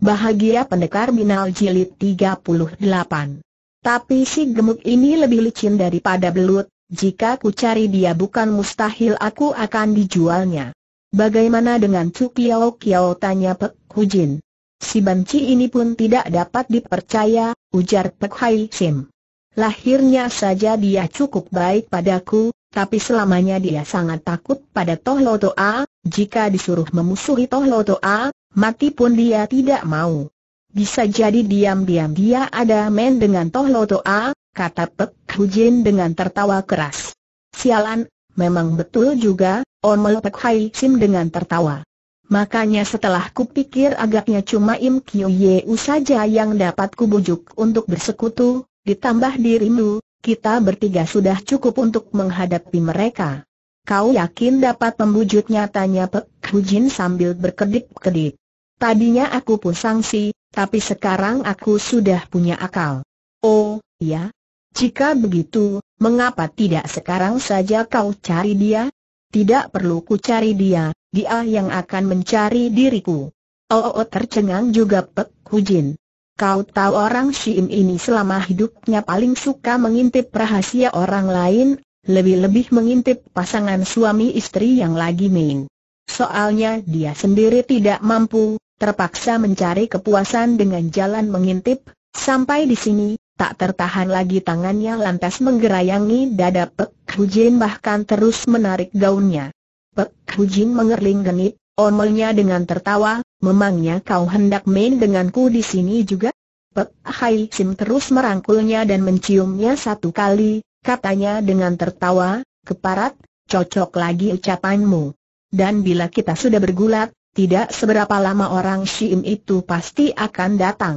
Bahagia Pendekar Binal Jilid 38 Tapi si gemuk ini lebih licin daripada belut, jika ku cari dia bukan mustahil aku akan dijualnya. Bagaimana dengan Cuk Kiao Kiao tanya Pek Hujin. Si banci ini pun tidak dapat dipercaya, ujar Pek Hai Sim. Lahirnya saja dia cukup baik padaku, tapi selamanya dia sangat takut pada Toh A, jika disuruh memusuhi Toh A, Mati pun dia tidak mau. Bisa jadi diam-diam dia ada main dengan Toh Loto A, kata Pek Hujin dengan tertawa keras. Sialan, memang betul juga, Omel Pek Hai Sim dengan tertawa. Makanya setelah kupikir agaknya cuma Im Kyu U saja yang dapat kubujuk untuk bersekutu, ditambah dirimu, kita bertiga sudah cukup untuk menghadapi mereka. Kau yakin dapat membujuknya tanya Pek Hujin sambil berkedip-kedip. Tadinya aku pun sangsi, tapi sekarang aku sudah punya akal. Oh, ya? Jika begitu, mengapa tidak sekarang saja kau cari dia? Tidak perlu ku cari dia, dia yang akan mencari diriku. Oh, oh, oh tercengang juga Pek Hujin. Kau tahu orang Shim ini selama hidupnya paling suka mengintip rahasia orang lain, lebih-lebih mengintip pasangan suami istri yang lagi main. Soalnya dia sendiri tidak mampu, terpaksa mencari kepuasan dengan jalan mengintip, sampai di sini, tak tertahan lagi tangannya lantas menggerayangi dada Pek Hujin bahkan terus menarik gaunnya. Pek Hujin mengerling genit, omelnya dengan tertawa, memangnya kau hendak main denganku di sini juga? Pek Hai Sim terus merangkulnya dan menciumnya satu kali, katanya dengan tertawa, keparat, cocok lagi ucapanmu. Dan bila kita sudah bergulat, tidak seberapa lama orang Shim itu pasti akan datang.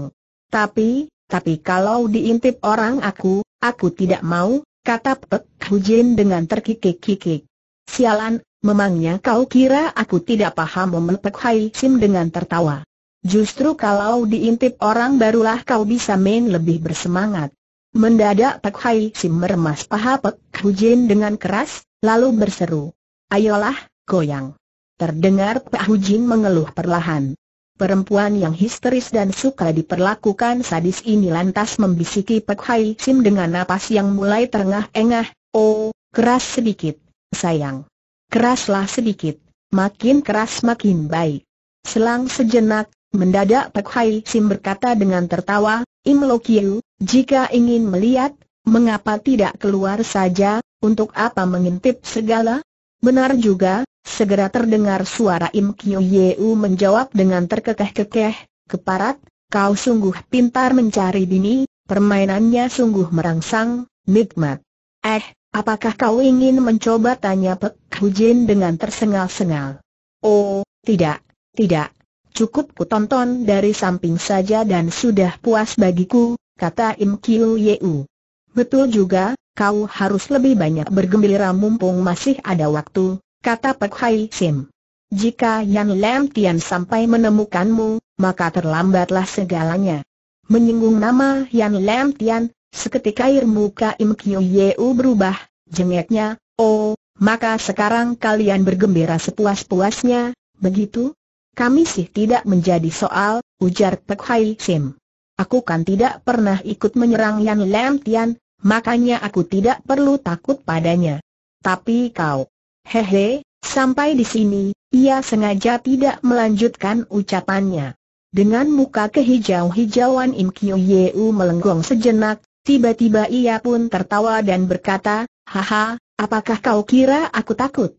Tapi, tapi kalau diintip orang aku, aku tidak mau, kata Pek Hujin dengan terkikik-kikik. Sialan, memangnya kau kira aku tidak paham momen Hai Sim dengan tertawa. Justru kalau diintip orang barulah kau bisa main lebih bersemangat. Mendadak Pek Hai Sim meremas paha Pek Hujin dengan keras, lalu berseru. Ayolah, goyang. Terdengar Pak Jin mengeluh perlahan. Perempuan yang histeris dan suka diperlakukan sadis ini lantas membisiki Pak Hai Sim dengan napas yang mulai terengah-engah, Oh, keras sedikit, sayang. Keraslah sedikit, makin keras makin baik. Selang sejenak, mendadak Pak Hai Sim berkata dengan tertawa, Im Lo Kiu, jika ingin melihat, mengapa tidak keluar saja, untuk apa mengintip segala? Benar juga, Segera terdengar suara Im Kyu Yeu menjawab dengan terkekeh-kekeh, keparat, kau sungguh pintar mencari dini, permainannya sungguh merangsang, nikmat. Eh, apakah kau ingin mencoba tanya Pek Hujin dengan tersengal-sengal? Oh, tidak, tidak. Cukup ku tonton dari samping saja dan sudah puas bagiku, kata Im Kyu Yeu. Betul juga, kau harus lebih banyak bergembira mumpung masih ada waktu, kata Pek Hai Sim. Jika Yan Lam Tian sampai menemukanmu, maka terlambatlah segalanya. Menyinggung nama Yan Lam Tian, seketika air muka Im Kyu Yeu berubah, jengeknya, oh, maka sekarang kalian bergembira sepuas-puasnya, begitu? Kami sih tidak menjadi soal, ujar Pek Hai Sim. Aku kan tidak pernah ikut menyerang Yan Lam Tian, makanya aku tidak perlu takut padanya. Tapi kau, Hehe, sampai di sini, ia sengaja tidak melanjutkan ucapannya. Dengan muka kehijau-hijauan Im Kyo Yeu melenggong sejenak, tiba-tiba ia pun tertawa dan berkata, Haha, apakah kau kira aku takut?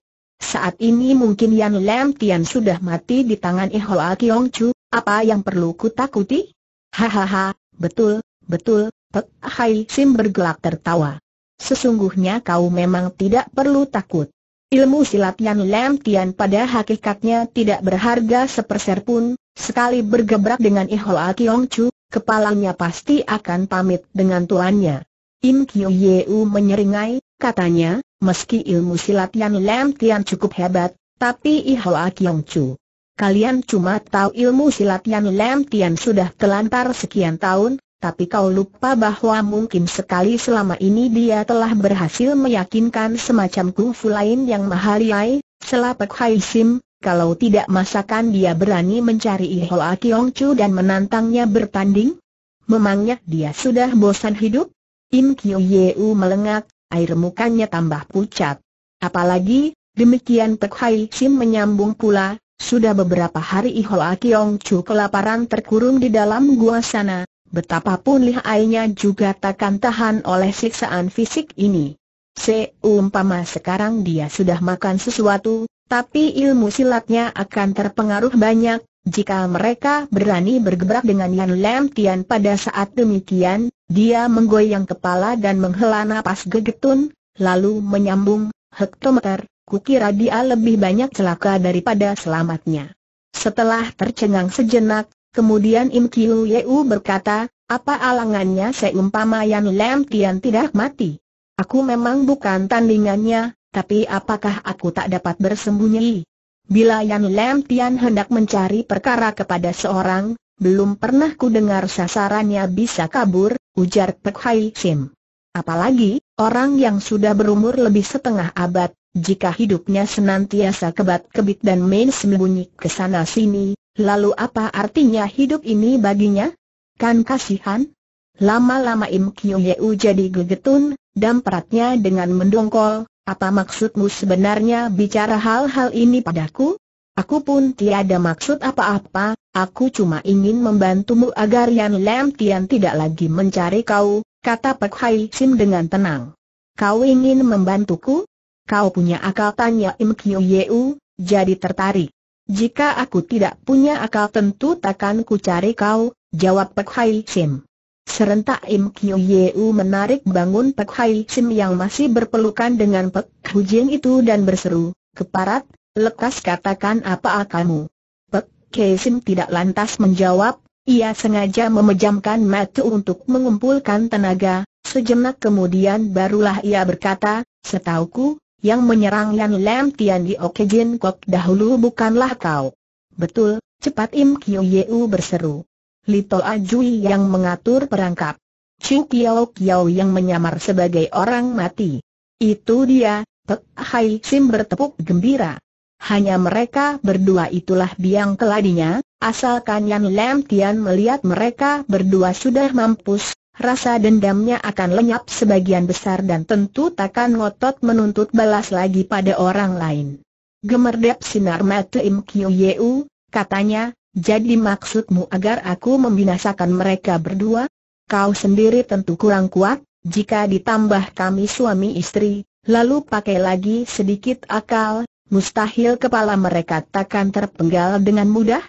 Saat ini mungkin Yan Lam Tian sudah mati di tangan Ihoa Kiong Chu, apa yang perlu ku takuti? Hahaha, betul, betul, Pek Hai Sim bergelak tertawa. Sesungguhnya kau memang tidak perlu takut. Ilmu silat Yan Lam Tian pada hakikatnya tidak berharga seperser pun, sekali bergebrak dengan A Kiong Chu, kepalanya pasti akan pamit dengan tuannya. Im Kyo Yeu menyeringai, katanya, meski ilmu silat Yan Lam Tian cukup hebat, tapi A Kiong Chu. Kalian cuma tahu ilmu silat Yan Lam Tian sudah telantar sekian tahun, tapi kau lupa bahwa mungkin sekali selama ini dia telah berhasil meyakinkan semacam kungfu lain yang mahal yai, selapak Hai Sim, kalau tidak masakan dia berani mencari Ihoa Chu dan menantangnya bertanding? Memangnya dia sudah bosan hidup? Im Kyu Yeu melengak, air mukanya tambah pucat. Apalagi, demikian Pek Hai Sim menyambung pula, sudah beberapa hari Akiong Chu kelaparan terkurung di dalam gua sana, Betapapun lihainya juga takkan tahan oleh siksaan fisik ini. Seumpama sekarang dia sudah makan sesuatu, tapi ilmu silatnya akan terpengaruh banyak, jika mereka berani bergebrak dengan Yan Lam Tian pada saat demikian, dia menggoyang kepala dan menghela napas gegetun, lalu menyambung, hektometer, kukira dia lebih banyak celaka daripada selamatnya. Setelah tercengang sejenak, Kemudian Im Kiu Yeu berkata, apa alangannya seumpama Yang Lam Tian tidak mati? Aku memang bukan tandingannya, tapi apakah aku tak dapat bersembunyi? Bila Yan Lam Tian hendak mencari perkara kepada seorang, belum pernah ku dengar sasarannya bisa kabur, ujar Pek Hai Sim. Apalagi, orang yang sudah berumur lebih setengah abad, jika hidupnya senantiasa kebat-kebit dan main sembunyi ke sana-sini, Lalu apa artinya hidup ini baginya? Kan kasihan? Lama-lama Im Kyu Yeu jadi gegetun, dan peratnya dengan mendongkol, apa maksudmu sebenarnya bicara hal-hal ini padaku? Aku pun tiada maksud apa-apa, aku cuma ingin membantumu agar Yan Lam Tian tidak lagi mencari kau, kata Pek Hai Sim dengan tenang. Kau ingin membantuku? Kau punya akal tanya Im Kyu Yeu, jadi tertarik. Jika aku tidak punya akal tentu takkan ku cari kau, jawab Pek Hai Sim. Serentak Im Kyu Yeu menarik bangun Pek Hai Sim yang masih berpelukan dengan Pek Hu Jing itu dan berseru, keparat, lekas katakan apa akalmu. Pek Hai Sim tidak lantas menjawab, ia sengaja memejamkan mata untuk mengumpulkan tenaga, sejenak kemudian barulah ia berkata, setauku, yang menyerang Yan Lam Tian di Okejin Kok dahulu bukanlah kau. Betul, cepat Im Kyu Yeu berseru. Lito Ajui yang mengatur perangkap. Chu Kiao Kiao yang menyamar sebagai orang mati. Itu dia, Pek Hai Sim bertepuk gembira. Hanya mereka berdua itulah biang keladinya, asalkan Yan Lam Tian melihat mereka berdua sudah mampus, rasa dendamnya akan lenyap sebagian besar dan tentu takkan ngotot menuntut balas lagi pada orang lain. Gemerdep sinar mata Im Yeu, katanya, jadi maksudmu agar aku membinasakan mereka berdua? Kau sendiri tentu kurang kuat, jika ditambah kami suami istri, lalu pakai lagi sedikit akal, mustahil kepala mereka takkan terpenggal dengan mudah?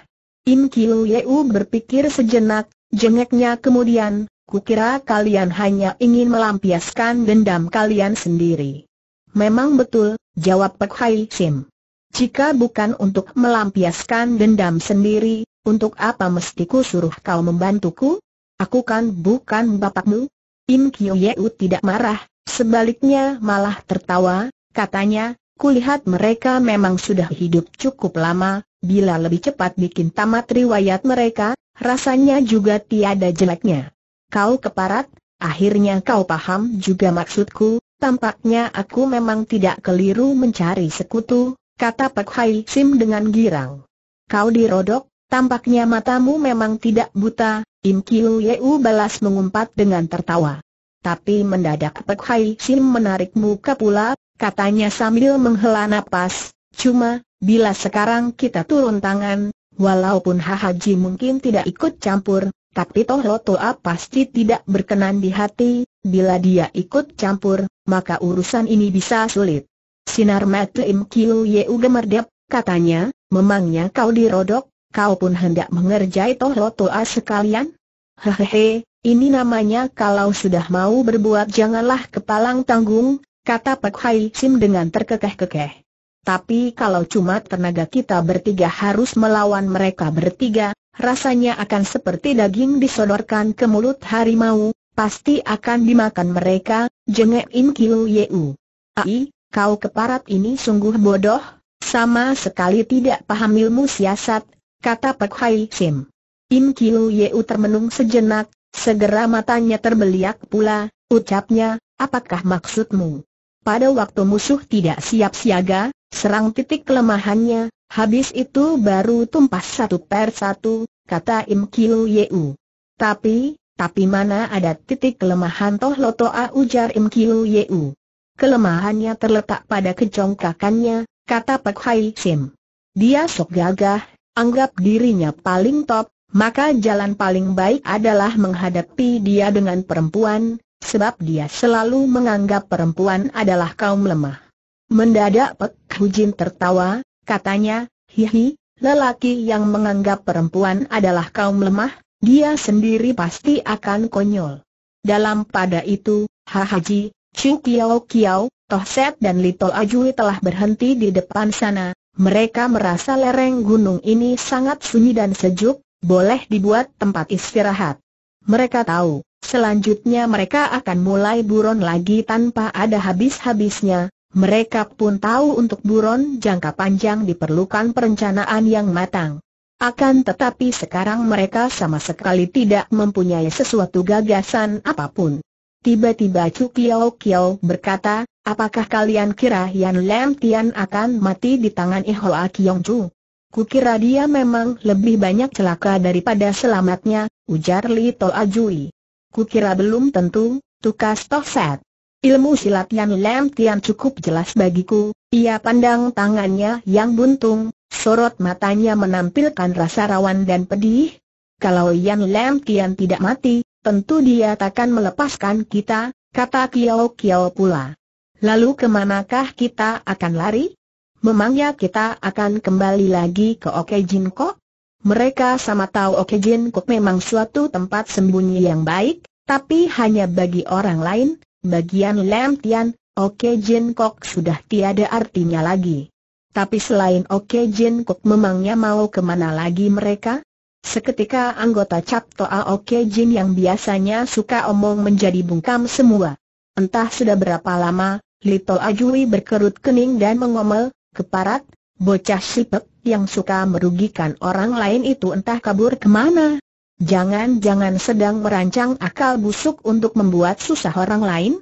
Im Kiu Yeu berpikir sejenak, jengeknya kemudian, Kukira kalian hanya ingin melampiaskan dendam kalian sendiri. Memang betul, jawab Pek Hai Sim. Jika bukan untuk melampiaskan dendam sendiri, untuk apa mestiku suruh kau membantuku? Aku kan bukan bapakmu. Im Kyo Yeu tidak marah, sebaliknya malah tertawa, katanya, kulihat mereka memang sudah hidup cukup lama, bila lebih cepat bikin tamat riwayat mereka, rasanya juga tiada jeleknya kau keparat, akhirnya kau paham juga maksudku, tampaknya aku memang tidak keliru mencari sekutu, kata Pak Hai Sim dengan girang. Kau dirodok, tampaknya matamu memang tidak buta, Im Kiu Yeu balas mengumpat dengan tertawa. Tapi mendadak Pek Hai Sim menarik muka pula, katanya sambil menghela napas, cuma, bila sekarang kita turun tangan, walaupun Haji mungkin tidak ikut campur, tapi toh Toho Toa pasti tidak berkenan di hati, bila dia ikut campur, maka urusan ini bisa sulit. Sinar mata Im Kiu Yeu gemerdep, katanya, memangnya kau dirodok, kau pun hendak mengerjai toh Toa sekalian? Hehehe, ini namanya kalau sudah mau berbuat janganlah kepalang tanggung, kata Pak Hai Sim dengan terkekeh-kekeh. Tapi kalau cuma tenaga kita bertiga harus melawan mereka bertiga, rasanya akan seperti daging disodorkan ke mulut harimau, pasti akan dimakan mereka, jengek In Kiu Yeu. Ai, kau keparat ini sungguh bodoh, sama sekali tidak paham ilmu siasat, kata Pek Hai Sim. In Kiu Yeu termenung sejenak, segera matanya terbeliak pula, ucapnya, apakah maksudmu? Pada waktu musuh tidak siap siaga, Serang titik kelemahannya, habis itu baru tumpas satu per satu, kata Im Kiu Yeu. Tapi, tapi mana ada titik kelemahan Toh A, ujar Im Kiu Yeu. Kelemahannya terletak pada kecongkakannya, kata Pak Hai Sim. Dia sok gagah, anggap dirinya paling top, maka jalan paling baik adalah menghadapi dia dengan perempuan, sebab dia selalu menganggap perempuan adalah kaum lemah. Mendadak Pek Hujin tertawa, katanya, hihi, lelaki yang menganggap perempuan adalah kaum lemah, dia sendiri pasti akan konyol. Dalam pada itu, Hahaji, Chu Kiao Kiao, Toh Set dan Little Ajui telah berhenti di depan sana, mereka merasa lereng gunung ini sangat sunyi dan sejuk, boleh dibuat tempat istirahat. Mereka tahu, selanjutnya mereka akan mulai buron lagi tanpa ada habis-habisnya, mereka pun tahu untuk buron jangka panjang diperlukan perencanaan yang matang. Akan tetapi sekarang mereka sama sekali tidak mempunyai sesuatu gagasan apapun. Tiba-tiba Chu Kiao Kiao berkata, apakah kalian kira Yan Lam Tian akan mati di tangan Ihoa Kiong Chu? Kukira dia memang lebih banyak celaka daripada selamatnya, ujar Li Toa Jui. Kukira belum tentu, tukas Set. Ilmu silat Yan Lam Tian cukup jelas bagiku, ia pandang tangannya yang buntung, sorot matanya menampilkan rasa rawan dan pedih. Kalau Yan Lam Tian tidak mati, tentu dia takkan melepaskan kita, kata Kiao Kiao pula. Lalu kemanakah kita akan lari? Memangnya kita akan kembali lagi ke Oke Jin Kok? Mereka sama tahu Oke Jin Kok memang suatu tempat sembunyi yang baik, tapi hanya bagi orang lain, Bagian Lam Tian, Oke Jin Kok sudah tiada artinya lagi. Tapi selain Oke Jin Kok memangnya mau kemana lagi mereka? Seketika anggota Cap Toa Oke Jin yang biasanya suka omong menjadi bungkam semua. Entah sudah berapa lama, Little Ajui berkerut kening dan mengomel, keparat, bocah sipek yang suka merugikan orang lain itu entah kabur kemana. Jangan-jangan sedang merancang akal busuk untuk membuat susah orang lain?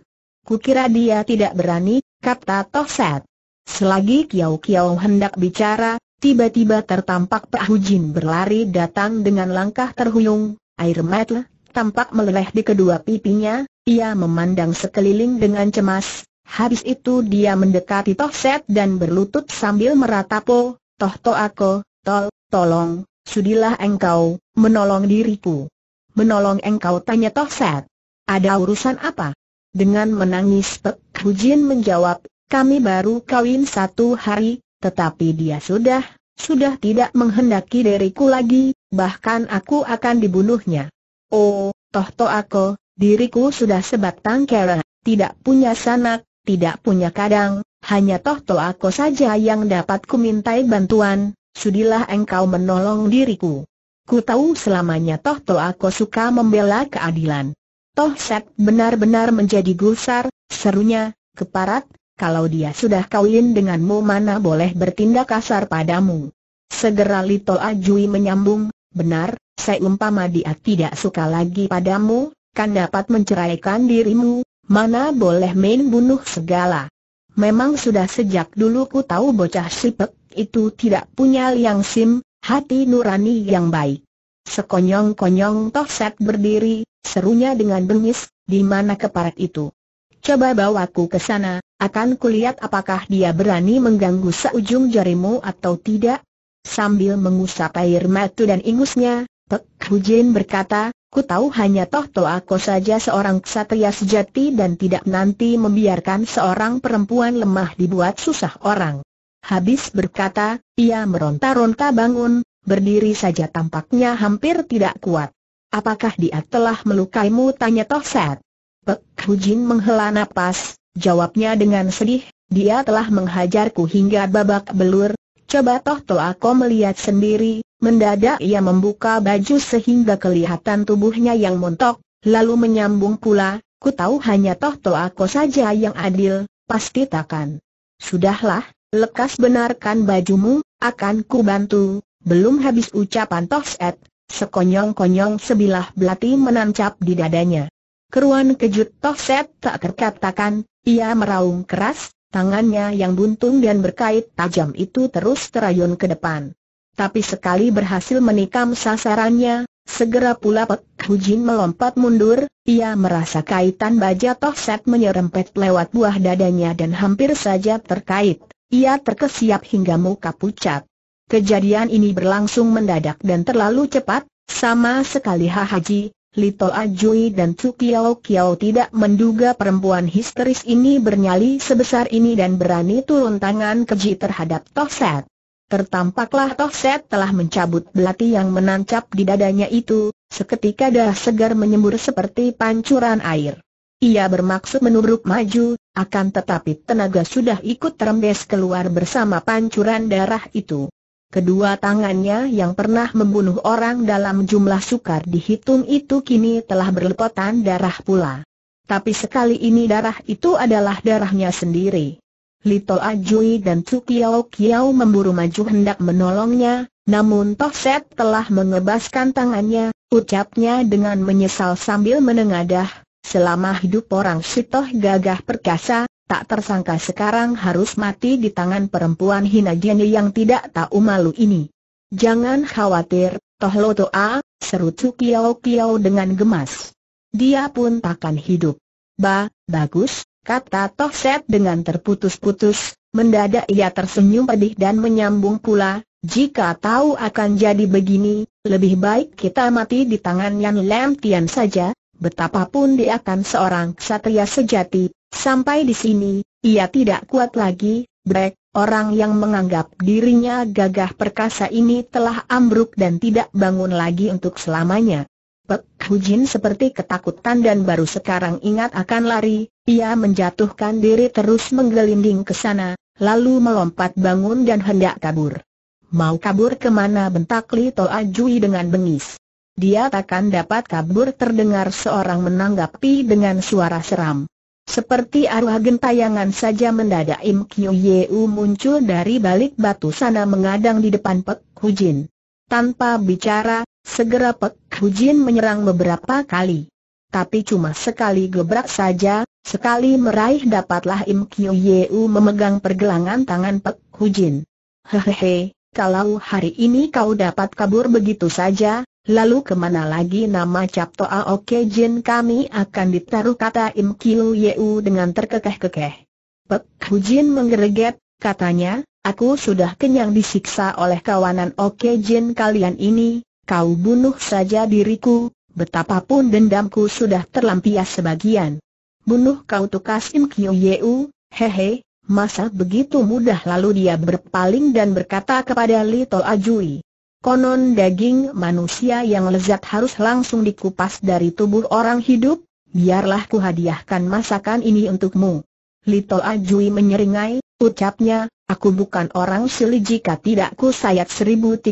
Kukira dia tidak berani, kata Tohset. Selagi kiau kiau hendak bicara, tiba-tiba tertampak Pak Hujin berlari datang dengan langkah terhuyung, air mata tampak meleleh di kedua pipinya, ia memandang sekeliling dengan cemas, habis itu dia mendekati Tohset dan berlutut sambil meratapo, Toh toh aku, Tol, tolong, Sudilah engkau, menolong diriku. Menolong engkau tanya Toh Set. Ada urusan apa? Dengan menangis Pek Hujin menjawab, kami baru kawin satu hari, tetapi dia sudah, sudah tidak menghendaki diriku lagi, bahkan aku akan dibunuhnya. Oh, toh toh aku, diriku sudah sebatang kera, tidak punya sanak, tidak punya kadang, hanya toh toh aku saja yang dapat kumintai bantuan, sudilah engkau menolong diriku. Ku tahu selamanya toh toh aku suka membela keadilan. Toh set benar-benar menjadi gusar, serunya, keparat, kalau dia sudah kawin denganmu mana boleh bertindak kasar padamu. Segera Lito Ajui menyambung, benar, seumpama dia tidak suka lagi padamu, kan dapat menceraikan dirimu, mana boleh main bunuh segala. Memang sudah sejak dulu ku tahu bocah sipek, itu tidak punya liang sim, hati nurani yang baik. Sekonyong-konyong Toh Set berdiri, serunya dengan bengis, di mana keparat itu? Coba bawaku ke sana, akan kulihat apakah dia berani mengganggu seujung jarimu atau tidak. Sambil mengusap air mata dan ingusnya, Pek Hujin berkata, ku tahu hanya Toh aku saja seorang ksatria sejati dan tidak nanti membiarkan seorang perempuan lemah dibuat susah orang. Habis berkata, ia meronta-ronta bangun, berdiri saja tampaknya hampir tidak kuat. Apakah dia telah melukaimu? Tanya Set. Pek Hujin menghela nafas, jawabnya dengan sedih, dia telah menghajarku hingga babak belur, coba toh toh aku melihat sendiri, mendadak ia membuka baju sehingga kelihatan tubuhnya yang montok, lalu menyambung pula, ku tahu hanya toh toh aku saja yang adil, pasti takkan. Sudahlah, lekas benarkan bajumu, akan ku bantu. Belum habis ucapan Tokset, sekonyong-konyong sebilah belati menancap di dadanya. Keruan kejut Tokset tak terkatakan, ia meraung keras, tangannya yang buntung dan berkait tajam itu terus terayun ke depan. Tapi sekali berhasil menikam sasarannya, segera pula Pek Hujin melompat mundur, ia merasa kaitan baja Tohset menyerempet lewat buah dadanya dan hampir saja terkait. Ia terkesiap hingga muka pucat. Kejadian ini berlangsung mendadak dan terlalu cepat, sama sekali Haji, Lito Ajui dan Tsukiao Kiao tidak menduga perempuan histeris ini bernyali sebesar ini dan berani turun tangan keji terhadap Tohset. Tertampaklah Tohset telah mencabut belati yang menancap di dadanya itu, seketika dah segar menyembur seperti pancuran air. Ia bermaksud menubruk maju, akan tetapi tenaga sudah ikut terembes keluar bersama pancuran darah itu. Kedua tangannya yang pernah membunuh orang dalam jumlah sukar dihitung itu kini telah berlepotan darah pula. Tapi sekali ini darah itu adalah darahnya sendiri. Lito Ajui dan Tsukiao Kiao memburu maju hendak menolongnya, namun Tohset telah mengebaskan tangannya, ucapnya dengan menyesal sambil menengadah, Selama hidup orang Sitoh gagah perkasa, tak tersangka sekarang harus mati di tangan perempuan hina jenis yang tidak tahu malu ini. Jangan khawatir, Toh Loto A, seru Kiao Kiao dengan gemas. Dia pun takkan hidup. Ba, bagus, kata Toh Set dengan terputus-putus, mendadak ia tersenyum pedih dan menyambung pula, jika tahu akan jadi begini, lebih baik kita mati di tangan Yan Lam Tian saja, betapapun dia akan seorang ksatria sejati, sampai di sini, ia tidak kuat lagi, Brek, orang yang menganggap dirinya gagah perkasa ini telah ambruk dan tidak bangun lagi untuk selamanya. Pek Hujin seperti ketakutan dan baru sekarang ingat akan lari, ia menjatuhkan diri terus menggelinding ke sana, lalu melompat bangun dan hendak kabur. Mau kabur kemana bentak Li Toa Jui dengan bengis. Dia takkan dapat kabur terdengar seorang menanggapi dengan suara seram. Seperti arwah gentayangan saja mendadak Im Kyu Yeu muncul dari balik batu sana mengadang di depan Pek Hujin. Tanpa bicara, segera Pek Hujin menyerang beberapa kali. Tapi cuma sekali gebrak saja, sekali meraih dapatlah Im Kyu Yeu memegang pergelangan tangan Pek Hujin. Hehehe, kalau hari ini kau dapat kabur begitu saja, Lalu kemana lagi nama Cap Toa Oke Jin kami akan ditaruh kata Im Kiu Yeu dengan terkekeh-kekeh. Pek Hu Jin menggereget, katanya, aku sudah kenyang disiksa oleh kawanan Oke Jin kalian ini, kau bunuh saja diriku, betapapun dendamku sudah terlampias sebagian. Bunuh kau tukas Im Kiu Yeu, hehe, masa begitu mudah lalu dia berpaling dan berkata kepada Lito Ajui. Konon daging manusia yang lezat harus langsung dikupas dari tubuh orang hidup, biarlah ku hadiahkan masakan ini untukmu. Lito Ajui menyeringai, ucapnya, aku bukan orang sili jika tidak ku sayat 1350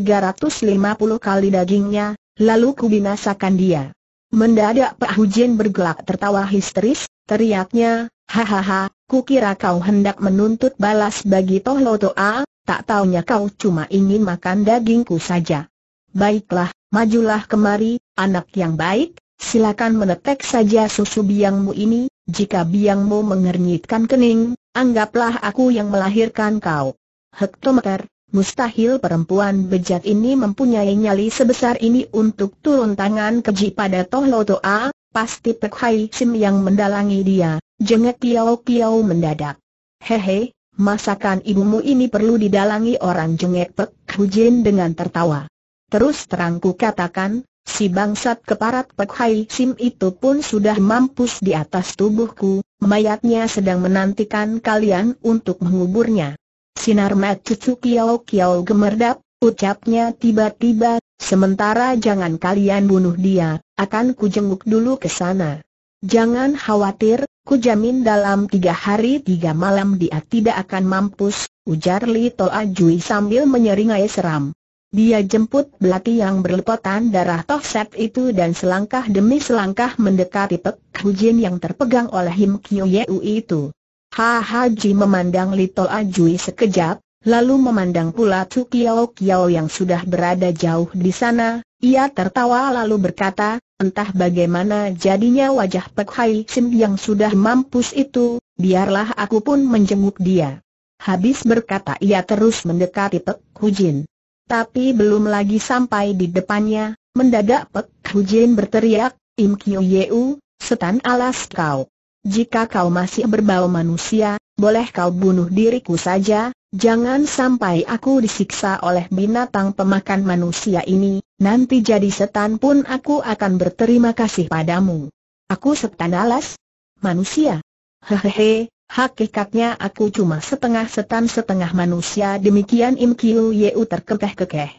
kali dagingnya, lalu ku binasakan dia. Mendadak Pak Hujin bergelak tertawa histeris, teriaknya, hahaha, ku kira kau hendak menuntut balas bagi Toh Loto A. Ah? tak taunya kau cuma ingin makan dagingku saja. Baiklah, majulah kemari, anak yang baik, silakan menetek saja susu biangmu ini, jika biangmu mengernyitkan kening, anggaplah aku yang melahirkan kau. Hektometer, mustahil perempuan bejat ini mempunyai nyali sebesar ini untuk turun tangan keji pada Toh Lotoa, pasti Pek Hai Sim yang mendalangi dia, jengek piau-piau mendadak. Hehe, Masakan ibumu ini perlu didalangi orang jengek Pek Hujin dengan tertawa. Terus terangku katakan, si bangsat keparat Pek Hai Sim itu pun sudah mampus di atas tubuhku, mayatnya sedang menantikan kalian untuk menguburnya. Sinar mat cucu kiau kiau gemerdap, ucapnya tiba-tiba, sementara jangan kalian bunuh dia, akan kujenguk dulu ke sana. Jangan khawatir, ku jamin dalam tiga hari tiga malam dia tidak akan mampus, ujar Li Toa Jui sambil menyeringai seram. Dia jemput belati yang berlepotan darah Tokset itu dan selangkah demi selangkah mendekati Pek Hujin yang terpegang oleh Him Kyu Yeu itu. Ha Ji memandang Li Toa Jui sekejap, lalu memandang pula Chu Kiao Kiao yang sudah berada jauh di sana, ia tertawa lalu berkata, entah bagaimana jadinya wajah Pek Hai Sim yang sudah mampus itu, biarlah aku pun menjenguk dia. Habis berkata ia terus mendekati Pek Jin. Tapi belum lagi sampai di depannya, mendadak Pek Jin berteriak, Im Kiu Yeu, setan alas kau. Jika kau masih berbau manusia, boleh kau bunuh diriku saja, Jangan sampai aku disiksa oleh binatang pemakan manusia ini, nanti jadi setan pun aku akan berterima kasih padamu. Aku setan alas? Manusia? Hehehe, hakikatnya aku cuma setengah setan setengah manusia demikian Im Kiu Yeu terkekeh-kekeh.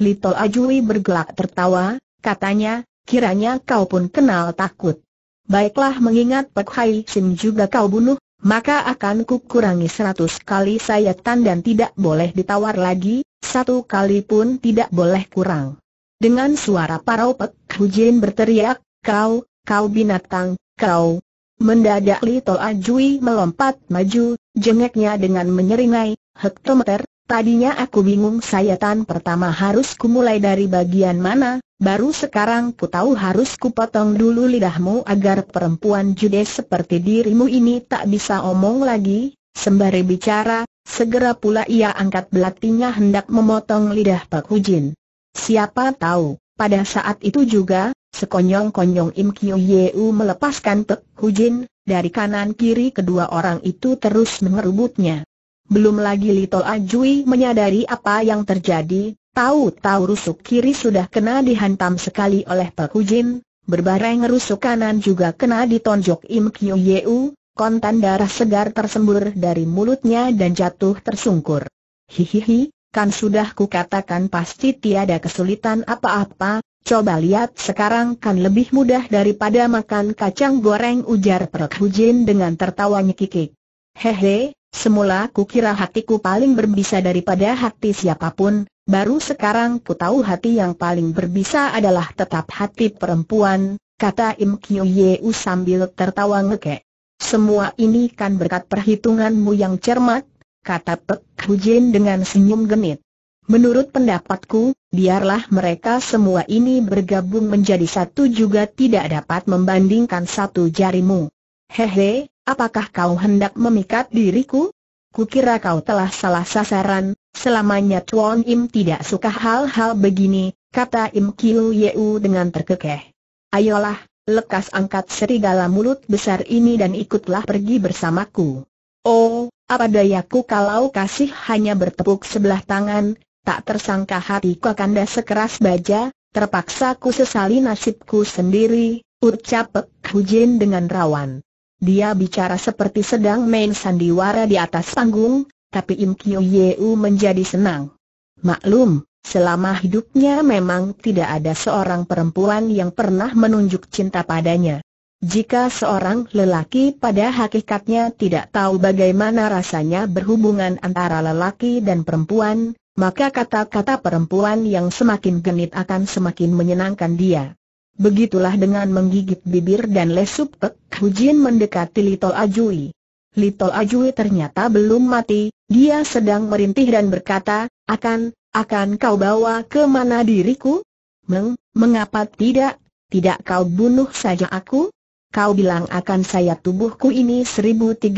Little Ajui bergelak tertawa, katanya, kiranya kau pun kenal takut. Baiklah mengingat Pek Hai Sim juga kau bunuh, maka akan kukurangi seratus kali sayatan dan tidak boleh ditawar lagi, satu kali pun tidak boleh kurang. Dengan suara paropek, Hujin berteriak, kau, kau binatang, kau. Mendadak Lito Ajui melompat maju, jengeknya dengan menyeringai, hektometer, Tadinya aku bingung sayatan pertama harus mulai dari bagian mana, baru sekarang ku tahu harus potong dulu lidahmu agar perempuan Jude seperti dirimu ini tak bisa omong lagi, sembari bicara, segera pula ia angkat belatinya hendak memotong lidah Pak Hujin. Siapa tahu, pada saat itu juga, sekonyong-konyong Im Kyu Yeu melepaskan Pak Hujin, dari kanan kiri kedua orang itu terus mengerubutnya. Belum lagi Lito Ajui menyadari apa yang terjadi, tahu-tahu rusuk kiri sudah kena dihantam sekali oleh Pak Hujin, berbareng rusuk kanan juga kena ditonjok Im Kyu Yeu, kontan darah segar tersembur dari mulutnya dan jatuh tersungkur. Hihihi, kan sudah kukatakan pasti tiada kesulitan apa-apa, Coba lihat sekarang kan lebih mudah daripada makan kacang goreng ujar Pak Hujin dengan tertawanya nyekikik. Hehe, Semula kukira hatiku paling berbisa daripada hati siapapun, baru sekarang ku tahu hati yang paling berbisa adalah tetap hati perempuan, kata Im Kyu Yeu sambil tertawa ngekek. Semua ini kan berkat perhitunganmu yang cermat, kata Pek Hujin dengan senyum genit. Menurut pendapatku, biarlah mereka semua ini bergabung menjadi satu juga tidak dapat membandingkan satu jarimu. Hehe, apakah kau hendak memikat diriku? Kukira kau telah salah sasaran, selamanya Chuan Im tidak suka hal-hal begini, kata Im Kiu Yeu dengan terkekeh. Ayolah, lekas angkat serigala mulut besar ini dan ikutlah pergi bersamaku. Oh, apa dayaku kalau kasih hanya bertepuk sebelah tangan, tak tersangka hatiku akan kanda sekeras baja, terpaksa ku sesali nasibku sendiri, ucap Pek Hujin dengan rawan. Dia bicara seperti sedang main sandiwara di atas panggung, tapi Im Kyo Yeu menjadi senang. Maklum, selama hidupnya memang tidak ada seorang perempuan yang pernah menunjuk cinta padanya. Jika seorang lelaki pada hakikatnya tidak tahu bagaimana rasanya berhubungan antara lelaki dan perempuan, maka kata-kata perempuan yang semakin genit akan semakin menyenangkan dia. Begitulah dengan menggigit bibir dan lesup Pek Jin mendekati Little Ajui. Little Ajui ternyata belum mati, dia sedang merintih dan berkata, akan, akan kau bawa ke mana diriku? Meng, mengapa tidak? Tidak kau bunuh saja aku? Kau bilang akan saya tubuhku ini 1350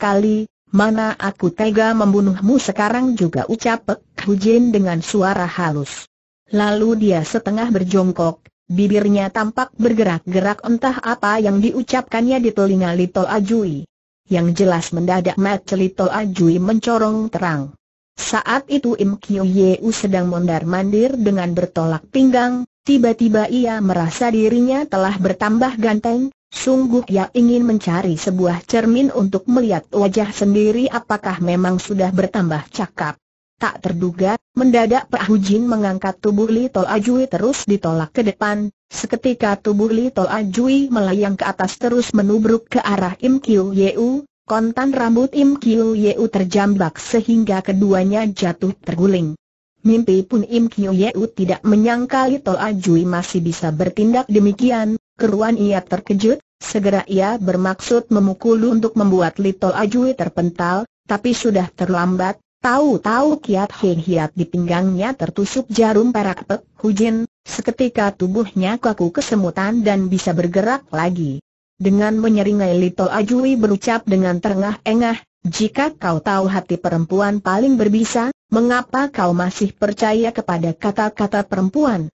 kali, mana aku tega membunuhmu sekarang juga ucap Pek Jin dengan suara halus. Lalu dia setengah berjongkok, bibirnya tampak bergerak-gerak entah apa yang diucapkannya di telinga Lito Ajui. Yang jelas mendadak mata Lito Ajui mencorong terang. Saat itu Im Ye Yeu sedang mondar-mandir dengan bertolak pinggang, tiba-tiba ia merasa dirinya telah bertambah ganteng, sungguh ia ingin mencari sebuah cermin untuk melihat wajah sendiri apakah memang sudah bertambah cakap. Tak terduga, mendadak Pak Jin mengangkat tubuh Li Tol Ajui terus ditolak ke depan, seketika tubuh Li Tol Ajui melayang ke atas terus menubruk ke arah Im Kiu Yeu, kontan rambut Im Kiu Yeu terjambak sehingga keduanya jatuh terguling. Mimpi pun Im Kiu Yeu tidak menyangka Li Tol Ajui masih bisa bertindak demikian, keruan ia terkejut, segera ia bermaksud memukul untuk membuat Li Tol Ajui terpental, tapi sudah terlambat, Tahu-tahu kiat Hin Hiat di pinggangnya tertusuk jarum perak Pek Hujin, seketika tubuhnya kaku kesemutan dan bisa bergerak lagi. Dengan menyeringai Lito Ajui berucap dengan terengah-engah, jika kau tahu hati perempuan paling berbisa, mengapa kau masih percaya kepada kata-kata perempuan?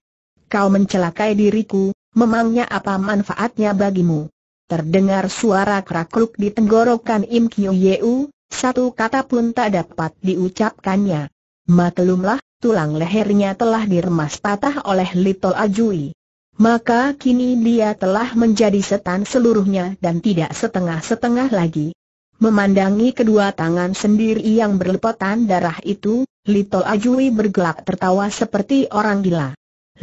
Kau mencelakai diriku, memangnya apa manfaatnya bagimu? Terdengar suara kerakruk di tenggorokan Im Kyu Yeu, satu kata pun tak dapat diucapkannya. Maklumlah, tulang lehernya telah diremas patah oleh Little Ajui. Maka kini dia telah menjadi setan seluruhnya dan tidak setengah-setengah lagi. Memandangi kedua tangan sendiri yang berlepotan darah itu, Lito Ajui bergelak tertawa seperti orang gila.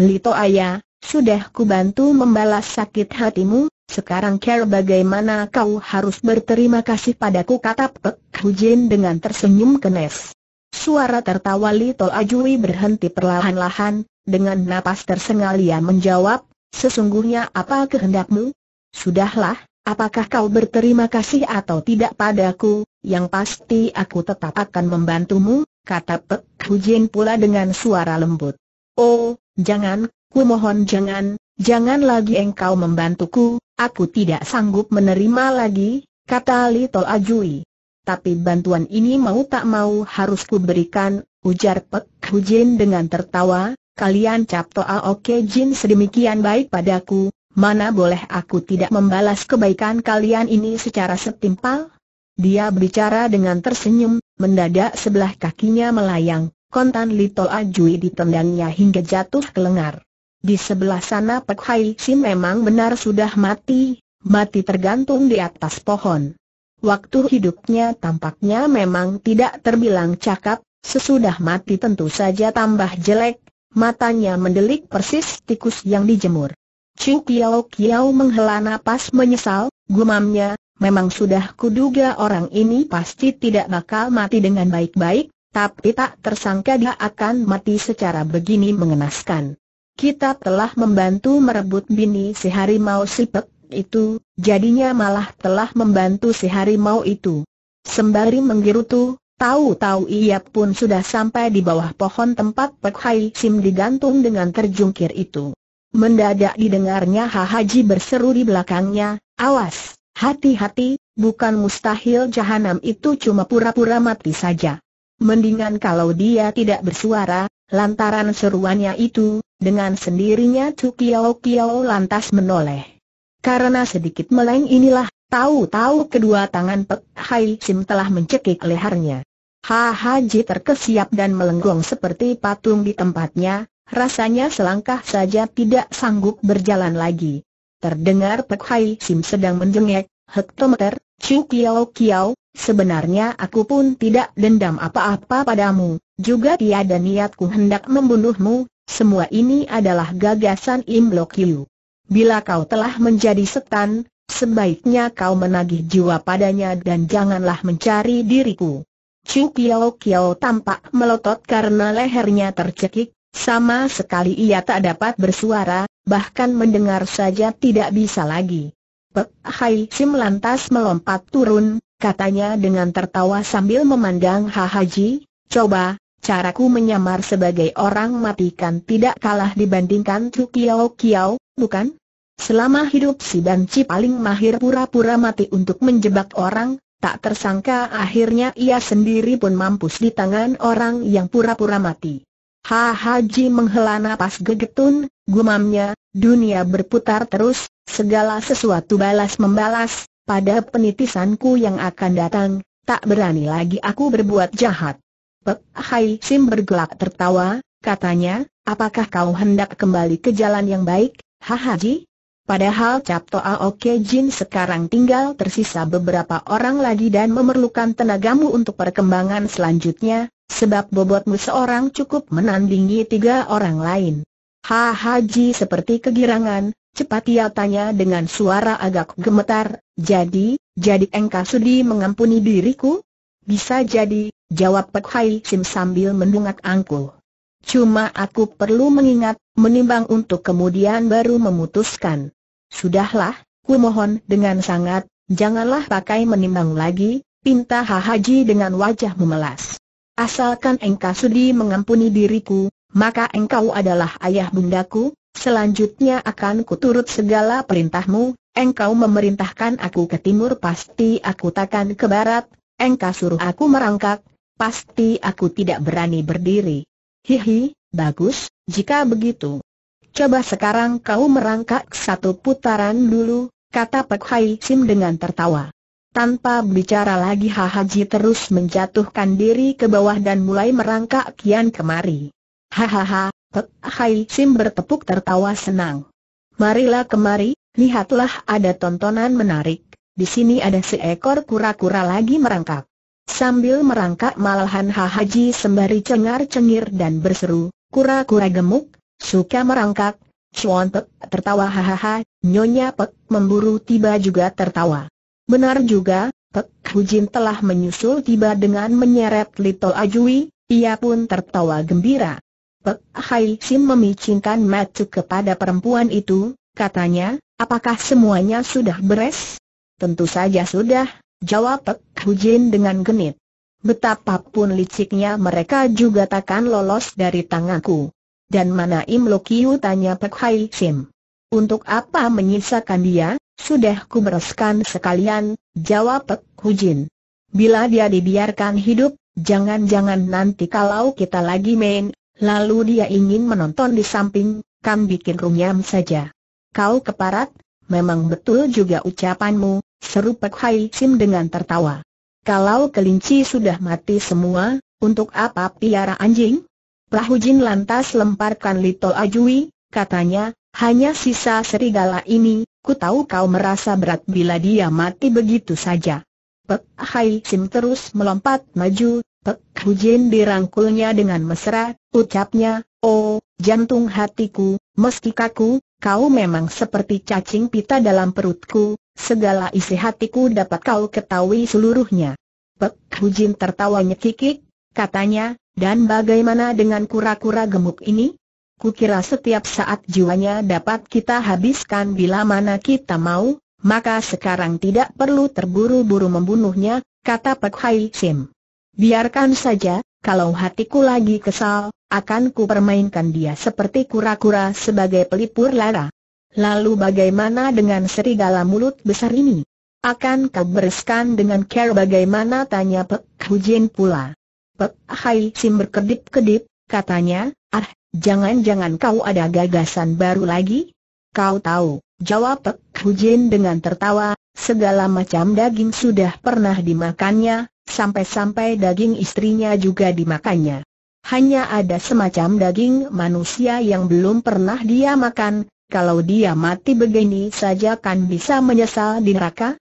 Lito Ayah, sudah kubantu membalas sakit hatimu, sekarang care bagaimana kau harus berterima kasih padaku kata Pek. Hujin dengan tersenyum kenes. Suara tertawa Li Ajui berhenti perlahan-lahan, dengan napas tersengal ia menjawab, sesungguhnya apa kehendakmu? Sudahlah, apakah kau berterima kasih atau tidak padaku, yang pasti aku tetap akan membantumu, kata Pek Hujin pula dengan suara lembut. Oh, jangan, ku mohon jangan, jangan lagi engkau membantuku, aku tidak sanggup menerima lagi, kata Li Ajui tapi bantuan ini mau tak mau harus kuberikan, ujar Pek Hujin dengan tertawa, kalian Cap Toa Oke Jin sedemikian baik padaku, mana boleh aku tidak membalas kebaikan kalian ini secara setimpal? Dia berbicara dengan tersenyum, mendadak sebelah kakinya melayang, kontan Lito Ajui ditendangnya hingga jatuh ke lengar. Di sebelah sana Pek Hai Si memang benar sudah mati, mati tergantung di atas pohon. Waktu hidupnya tampaknya memang tidak terbilang cakap, sesudah mati tentu saja tambah jelek, matanya mendelik persis tikus yang dijemur. Ching Kiao Kiao menghela napas menyesal, gumamnya, memang sudah kuduga orang ini pasti tidak bakal mati dengan baik-baik, tapi tak tersangka dia akan mati secara begini mengenaskan. Kita telah membantu merebut bini si mau sipek, itu, jadinya malah telah membantu si harimau itu. Sembari menggerutu, tahu-tahu ia pun sudah sampai di bawah pohon tempat Pek Hai Sim digantung dengan terjungkir itu. Mendadak didengarnya Haji berseru di belakangnya, awas, hati-hati, bukan mustahil jahanam itu cuma pura-pura mati saja. Mendingan kalau dia tidak bersuara, lantaran seruannya itu, dengan sendirinya Chu Kiao lantas menoleh. Karena sedikit meleng inilah, tahu-tahu kedua tangan Pek Hai Sim telah mencekik lehernya. Ha Haji terkesiap dan melenggong seperti patung di tempatnya, rasanya selangkah saja tidak sanggup berjalan lagi. Terdengar Pek Hai Sim sedang menjengek, hektometer, Chiu Kiao Kiao, sebenarnya aku pun tidak dendam apa-apa padamu, juga tiada niatku hendak membunuhmu, semua ini adalah gagasan Im Lok Yu. Bila kau telah menjadi setan, sebaiknya kau menagih jiwa padanya dan janganlah mencari diriku. Chu Kiao Kiao tampak melotot karena lehernya tercekik, sama sekali ia tak dapat bersuara, bahkan mendengar saja tidak bisa lagi. Pek Hai Sim lantas melompat turun, katanya dengan tertawa sambil memandang Haji, coba, caraku menyamar sebagai orang matikan tidak kalah dibandingkan Chu Kiao Kiao, bukan? Selama hidup si banci paling mahir pura-pura mati untuk menjebak orang, tak tersangka akhirnya ia sendiri pun mampus di tangan orang yang pura-pura mati. Ha Haji menghela napas gegetun, gumamnya, dunia berputar terus, segala sesuatu balas membalas, pada penitisanku yang akan datang, tak berani lagi aku berbuat jahat. Pek Hai Sim bergelak tertawa, katanya, apakah kau hendak kembali ke jalan yang baik, Ha Haji? Padahal Cap Toa Oke Jin sekarang tinggal tersisa beberapa orang lagi dan memerlukan tenagamu untuk perkembangan selanjutnya, sebab bobotmu seorang cukup menandingi tiga orang lain. Ji seperti kegirangan, cepat ia tanya dengan suara agak gemetar, jadi, jadi engkau sudi mengampuni diriku? Bisa jadi, jawab Pek Hai Sim sambil mendungak angkuh. Cuma aku perlu mengingat, menimbang untuk kemudian baru memutuskan. Sudahlah, ku mohon dengan sangat, janganlah pakai menimbang lagi, pinta Hahaji dengan wajah memelas. Asalkan engkau sudi mengampuni diriku, maka engkau adalah ayah bundaku, selanjutnya akan kuturut segala perintahmu, engkau memerintahkan aku ke timur pasti aku takkan ke barat, engkau suruh aku merangkak, pasti aku tidak berani berdiri. Hihi, bagus, jika begitu. Coba sekarang kau merangkak satu putaran dulu, kata Pek Hai Sim dengan tertawa. Tanpa bicara lagi Haji terus menjatuhkan diri ke bawah dan mulai merangkak kian kemari. Hahaha, Pek Hai Sim bertepuk tertawa senang. Marilah kemari, lihatlah ada tontonan menarik, di sini ada seekor kura-kura lagi merangkak. Sambil merangkak malahan Haji sembari cengar-cengir dan berseru, kura-kura gemuk, suka merangkak, cuan Pek tertawa hahaha, Nyonya Pek memburu tiba juga tertawa. Benar juga, Pek Hujin telah menyusul tiba dengan menyeret Little Ajui, ia pun tertawa gembira. Pek Hai Sim memicingkan matuk kepada perempuan itu, katanya, apakah semuanya sudah beres? Tentu saja sudah, Jawab Pek Hujin dengan genit. Betapapun liciknya mereka juga takkan lolos dari tanganku. Dan mana Im Lokiu tanya Pek Hai Sim. Untuk apa menyisakan dia, sudah ku bereskan sekalian, jawab Pek Hujin. Bila dia dibiarkan hidup, jangan-jangan nanti kalau kita lagi main, lalu dia ingin menonton di samping, kam bikin runyam saja. Kau keparat, memang betul juga ucapanmu, seru Pek Hai Sim dengan tertawa. Kalau kelinci sudah mati semua, untuk apa piara anjing? Prahu Jin lantas lemparkan Lito Ajui, katanya, hanya sisa serigala ini, ku tahu kau merasa berat bila dia mati begitu saja. Pek Hai Sim terus melompat maju, Pek Jin dirangkulnya dengan mesra, ucapnya, oh, jantung hatiku, meski kaku, kau memang seperti cacing pita dalam perutku, segala isi hatiku dapat kau ketahui seluruhnya. Pek Hujin tertawa nyekikik, katanya, dan bagaimana dengan kura-kura gemuk ini? Kukira setiap saat jiwanya dapat kita habiskan bila mana kita mau, maka sekarang tidak perlu terburu-buru membunuhnya, kata Pek Hai Sim. Biarkan saja, kalau hatiku lagi kesal, akan ku permainkan dia seperti kura-kura sebagai pelipur lara. Lalu bagaimana dengan serigala mulut besar ini? Akan kau bereskan dengan care bagaimana tanya Pek Hujin pula. Pek Hai Sim berkedip-kedip, katanya, ah, jangan-jangan kau ada gagasan baru lagi? Kau tahu, jawab Pek Hujin dengan tertawa, segala macam daging sudah pernah dimakannya, sampai-sampai daging istrinya juga dimakannya. Hanya ada semacam daging manusia yang belum pernah dia makan, kalau dia mati begini saja kan bisa menyesal di neraka?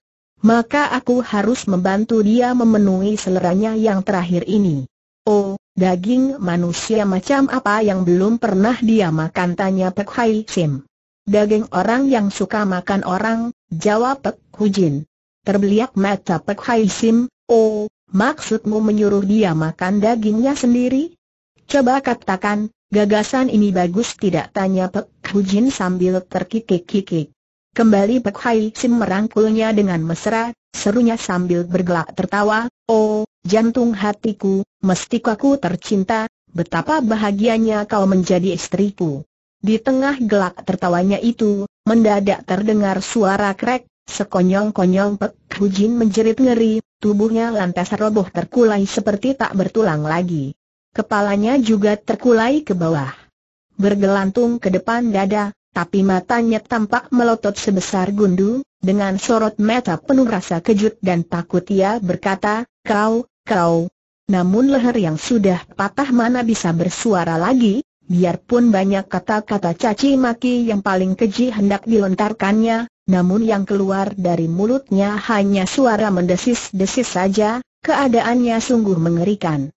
Maka aku harus membantu dia memenuhi seleranya yang terakhir ini. Oh, daging manusia macam apa yang belum pernah dia makan tanya Pek Hai Sim. Daging orang yang suka makan orang, jawab Pek Hujin. Terbeliak mata Pek Hai Sim, oh, Maksudmu menyuruh dia makan dagingnya sendiri? Coba katakan, gagasan ini bagus tidak tanya Pek Hujin sambil terkikik-kikik. Kembali Pek Hai Sim merangkulnya dengan mesra, serunya sambil bergelak tertawa, Oh, jantung hatiku, mesti kaku tercinta, betapa bahagianya kau menjadi istriku. Di tengah gelak tertawanya itu, mendadak terdengar suara krek, sekonyong-konyong Pek Hujin menjerit ngeri, Tubuhnya lantas roboh terkulai seperti tak bertulang lagi. Kepalanya juga terkulai ke bawah. Bergelantung ke depan dada, tapi matanya tampak melotot sebesar gundu, dengan sorot mata penuh rasa kejut dan takut ia berkata, kau, kau. Namun leher yang sudah patah mana bisa bersuara lagi, biarpun banyak kata-kata caci maki yang paling keji hendak dilontarkannya, namun yang keluar dari mulutnya hanya suara mendesis-desis saja, keadaannya sungguh mengerikan.